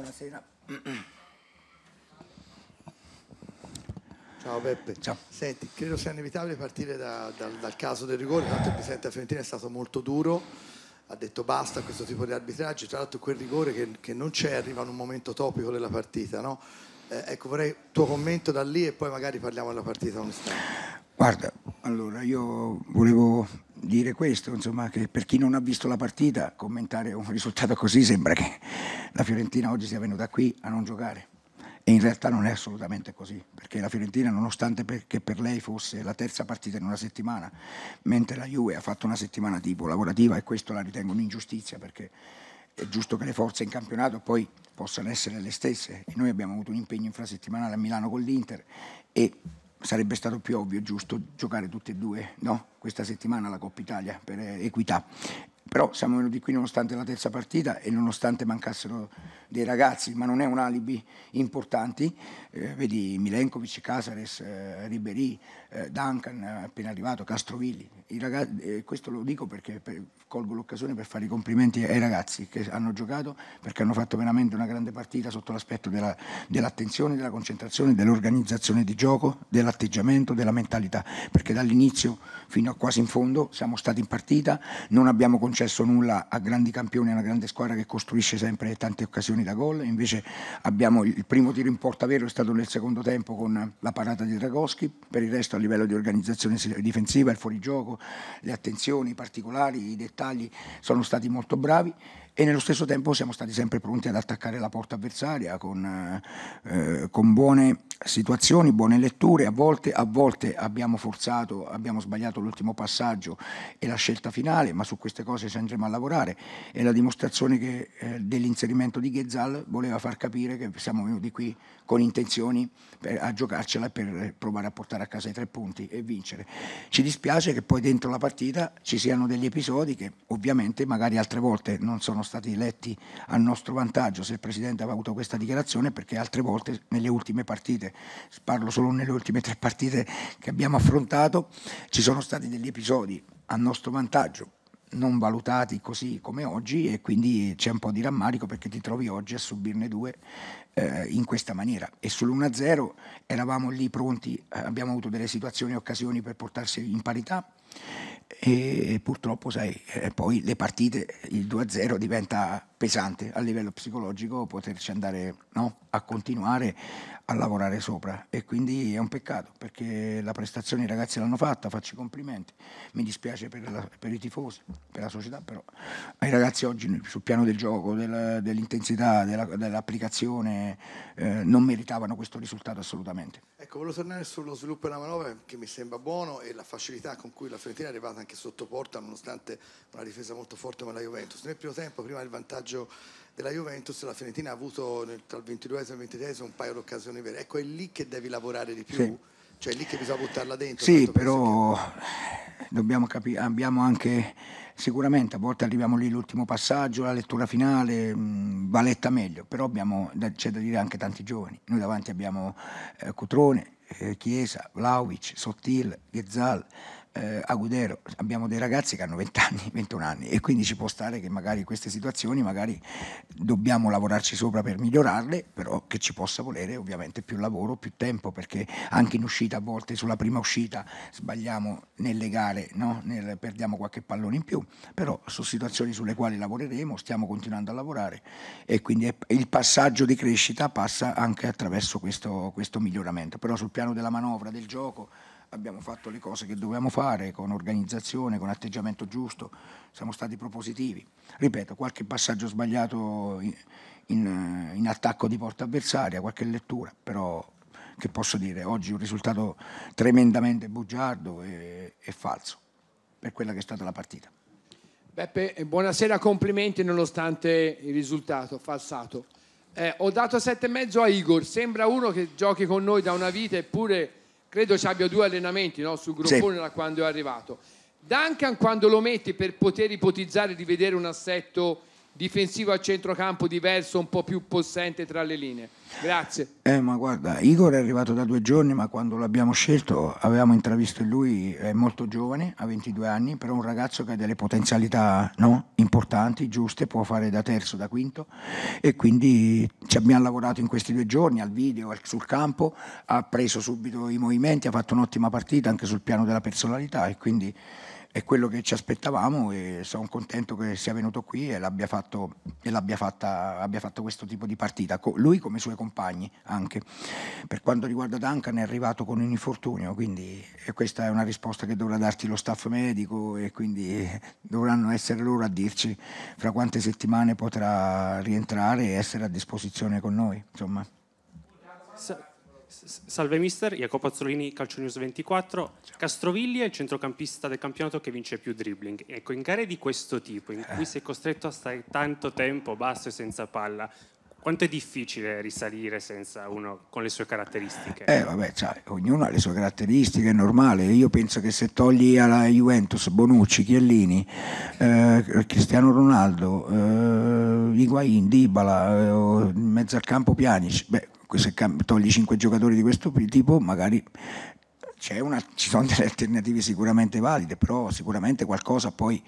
buonasera. Ciao Beppe. Ciao. Senti, credo sia inevitabile partire da, da, dal caso del rigore, tanto il presidente della Fiorentina è stato molto duro, ha detto basta a questo tipo di arbitraggi, tra l'altro quel rigore che, che non c'è arriva in un momento topico della partita, no? eh, ecco, vorrei il tuo commento da lì e poi magari parliamo della partita un Guarda, allora io volevo dire questo, insomma, che per chi non ha visto la partita, commentare un risultato così sembra che la Fiorentina oggi sia venuta qui a non giocare. E in realtà non è assolutamente così, perché la Fiorentina, nonostante per, che per lei fosse la terza partita in una settimana, mentre la Juve ha fatto una settimana tipo lavorativa, e questo la ritengo un'ingiustizia, perché è giusto che le forze in campionato poi possano essere le stesse. E noi abbiamo avuto un impegno infrasettimanale a Milano con l'Inter e sarebbe stato più ovvio, giusto, giocare tutte e due no? questa settimana la Coppa Italia per equità. Però siamo venuti qui nonostante la terza partita e nonostante mancassero dei ragazzi, ma non è un alibi importante. Eh, vedi Milenkovic, Casares, eh, Ribery, eh, Duncan appena arrivato, Castrovilli. Ragazzi, eh, questo lo dico perché per, colgo l'occasione per fare i complimenti ai ragazzi che hanno giocato perché hanno fatto veramente una grande partita sotto l'aspetto della, dell'attenzione, della concentrazione, dell'organizzazione di gioco, dell'atteggiamento, della mentalità, perché dall'inizio fino a quasi in fondo siamo stati in partita, non abbiamo concesso nulla a grandi campioni, a una grande squadra che costruisce sempre tante occasioni da gol, invece abbiamo il primo tiro in porta vero è stato nel secondo tempo con la parata di Dragoschi, per il resto a livello di organizzazione difensiva, il fuorigioco, le attenzioni particolari, i dettagli, sono stati molto bravi e nello stesso tempo siamo stati sempre pronti ad attaccare la porta avversaria con, eh, con buone situazioni, buone letture, a volte, a volte, abbiamo forzato, abbiamo sbagliato l'ultimo passaggio e la scelta finale, ma su queste cose ci andremo a lavorare. È la dimostrazione che, eh, dell'inserimento di Ghezal voleva far capire che siamo venuti qui con intenzioni per, a giocarcela per provare a portare a casa i tre punti e vincere. Ci dispiace che poi dentro la partita ci siano degli episodi che ovviamente magari altre volte non sono stati stati eletti a nostro vantaggio se il Presidente aveva avuto questa dichiarazione perché altre volte nelle ultime partite, parlo solo nelle ultime tre partite che abbiamo affrontato, ci sono stati degli episodi a nostro vantaggio non valutati così come oggi e quindi c'è un po' di rammarico perché ti trovi oggi a subirne due eh, in questa maniera. E sull'1-0 eravamo lì pronti, eh, abbiamo avuto delle situazioni e occasioni per portarsi in parità e purtroppo sai, eh, poi le partite, il 2-0 diventa pesante a livello psicologico poterci andare no? a continuare a lavorare sopra e quindi è un peccato perché la prestazione i ragazzi l'hanno fatta, faccio i complimenti, mi dispiace per, la, per, i tifosi, per la società, però ai ragazzi oggi sul piano del gioco, del, dell'intensità, della, dell'applicazione eh, non meritavano questo risultato assolutamente. Ecco, volevo tornare sullo sviluppo della manovra che mi sembra buono e la facilità con cui la Fiorentina è arrivata anche sotto porta nonostante una difesa molto forte con la Juventus. Nel primo tempo, prima il vantaggio vantaggio della Juventus, la Fiorentina ha avuto tra il 22 e il 23 un paio di occasioni vere. Ecco, è lì che devi lavorare di più, sì. cioè è lì che bisogna buttarla dentro. Sì, certo, però che... dobbiamo capire, abbiamo anche sicuramente a volte arriviamo lì l'ultimo passaggio, la lettura finale mh, mm, va letta meglio, però abbiamo, c'è da dire anche tanti giovani. Noi davanti abbiamo eh, Cutrone, eh, Chiesa, Vlaovic, Sottil, Ghezzal eh, a Gudero abbiamo dei ragazzi che hanno 20 anni, 21 anni e quindi ci può stare che magari queste situazioni magari dobbiamo lavorarci sopra per migliorarle, però che ci possa volere ovviamente più lavoro, più tempo, perché anche in uscita a volte sulla prima uscita sbagliamo nelle gare, no? Nel, perdiamo qualche pallone in più, però sono situazioni sulle quali lavoreremo, stiamo continuando a lavorare e quindi è, il passaggio di crescita passa anche attraverso questo, questo miglioramento, però sul piano della manovra, del gioco, abbiamo fatto le cose che dovevamo fare con organizzazione, con atteggiamento giusto, siamo stati propositivi. Ripeto, qualche passaggio sbagliato in, in, in attacco di porta avversaria, qualche lettura, però che posso dire, oggi un risultato tremendamente bugiardo e, e falso per quella che è stata la partita. Beppe, eh, buonasera, complimenti nonostante il risultato falsato. Eh, ho dato 7,5 a Igor, sembra uno che giochi con noi da una vita eppure credo ci abbia due allenamenti no? sul gruppone sì. da quando è arrivato. Duncan quando lo metti per poter ipotizzare di vedere un assetto difensivo a centrocampo diverso, un po' più possente tra le linee. Grazie. Eh, ma guarda, Igor è arrivato da due giorni, ma quando l'abbiamo scelto avevamo intravisto in lui, è molto giovane, ha 22 anni, però un ragazzo che ha delle potenzialità no? importanti, giuste, può fare da terzo, da quinto e quindi ci abbiamo lavorato in questi due giorni al video, sul campo, ha preso subito i movimenti, ha fatto un'ottima partita anche sul piano della personalità e quindi è quello che ci aspettavamo e sono contento che sia venuto qui e, l'abbia fatto, e l'abbia fatta, abbia fatto questo tipo di partita, lui come i suoi compagni anche. Per quanto riguarda Duncan è arrivato con un infortunio, quindi questa è una risposta che dovrà darti lo staff medico e quindi dovranno essere loro a dirci fra quante settimane potrà rientrare e essere a disposizione con noi. Insomma. Salve mister, Jacopo Azzolini, Calcio News 24. Castrovilli è il centrocampista del campionato che vince più dribbling. Ecco, in gare di questo tipo, in cui eh. sei costretto a stare tanto tempo basso e senza palla, quanto è difficile risalire senza uno con le sue caratteristiche? Eh vabbè, cioè, ognuno ha le sue caratteristiche, è normale. Io penso che se togli alla Juventus Bonucci, Chiellini, eh, Cristiano Ronaldo, eh, Higuain, Dybala, eh, in mezzo al campo Pianici, beh se togli 5 giocatori di questo tipo magari una, ci sono delle alternative sicuramente valide, però sicuramente qualcosa poi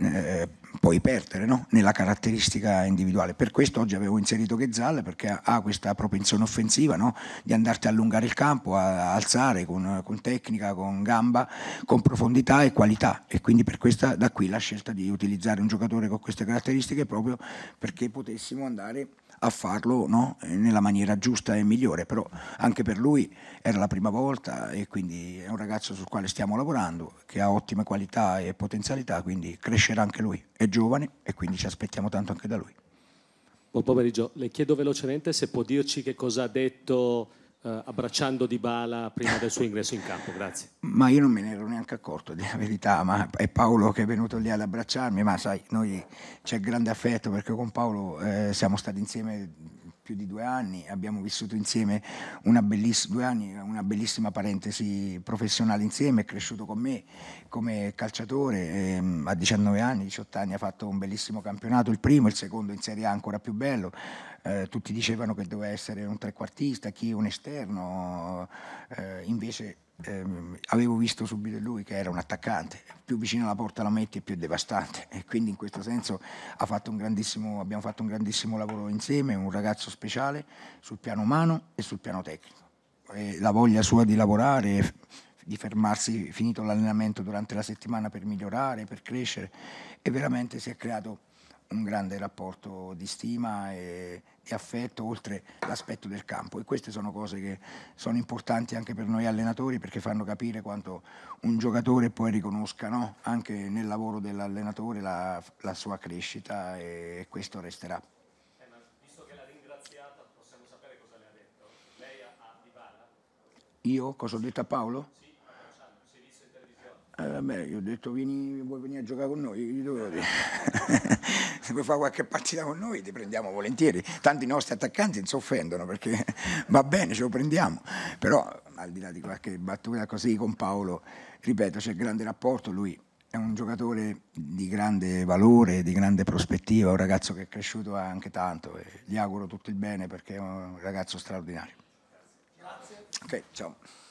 eh, puoi perdere no? nella caratteristica individuale. Per questo oggi avevo inserito Ghezal perché ha questa propensione offensiva no? di andarti a allungare il campo, a, a alzare con, con, tecnica, con gamba, con profondità e qualità. E quindi per questa, da qui la scelta di utilizzare un giocatore con queste caratteristiche proprio perché potessimo andare a farlo no? Eh, nella maniera giusta e migliore, però anche per lui era la prima volta e quindi è un ragazzo sul quale stiamo lavorando, che ha ottime qualità e potenzialità, quindi crescerà anche lui, è giovane e quindi ci aspettiamo tanto anche da lui. Buon pomeriggio, le chiedo velocemente se può dirci che cosa ha detto eh, abbracciando Di Bala prima del suo ingresso in campo? Grazie. Ma io non me ne ero neanche accorto di la verità, ma è Paolo che è venuto lì ad abbracciarmi, ma sai, noi c'è grande affetto perché con Paolo eh, siamo stati insieme più di due anni, abbiamo vissuto insieme una belliss- due anni, una bellissima parentesi professionale insieme, è cresciuto con me come calciatore, ehm, a 19 anni, 18 anni ha fatto un bellissimo campionato, il primo, il secondo in Serie A ancora più bello, eh, tutti dicevano che doveva essere un trequartista, chi un esterno, eh, invece ehm, avevo visto subito lui che era un attaccante, più vicino alla porta la metti più è devastante e quindi in questo senso fatto abbiamo fatto un grandissimo lavoro insieme, un ragazzo speciale sul piano umano e sul piano tecnico. E la voglia sua di lavorare, di fermarsi finito l'allenamento durante la settimana per migliorare, per crescere e veramente si è creato un grande rapporto di stima e di affetto oltre l'aspetto del campo e queste sono cose che sono importanti anche per noi allenatori perché fanno capire quanto un giocatore poi riconosca no? anche nel lavoro dell'allenatore la, la sua crescita e questo resterà. Eh, Io cosa ho detto a Paolo? Sì. Eh, vabbè, gli ho detto vieni, vuoi venire a giocare con noi? gli dovevo dire. Se vuoi fare qualche partita con noi ti prendiamo volentieri. Tanti nostri attaccanti non si offendono perché va bene, ce lo prendiamo. Però al di là di qualche battuta così con Paolo, ripeto, c'è grande rapporto, lui è un giocatore di grande valore, di grande prospettiva, un ragazzo che è cresciuto anche tanto e gli auguro tutto il bene perché è un ragazzo straordinario. Grazie. Ok, ciao.